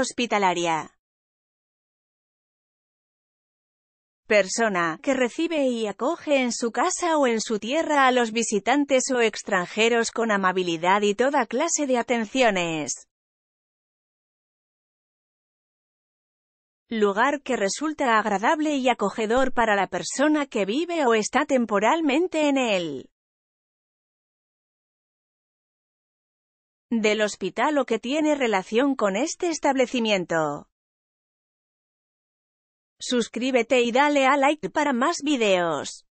hospitalaria. Persona que recibe y acoge en su casa o en su tierra a los visitantes o extranjeros con amabilidad y toda clase de atenciones. Lugar que resulta agradable y acogedor para la persona que vive o está temporalmente en él. del hospital o que tiene relación con este establecimiento. Suscríbete y dale a like para más videos.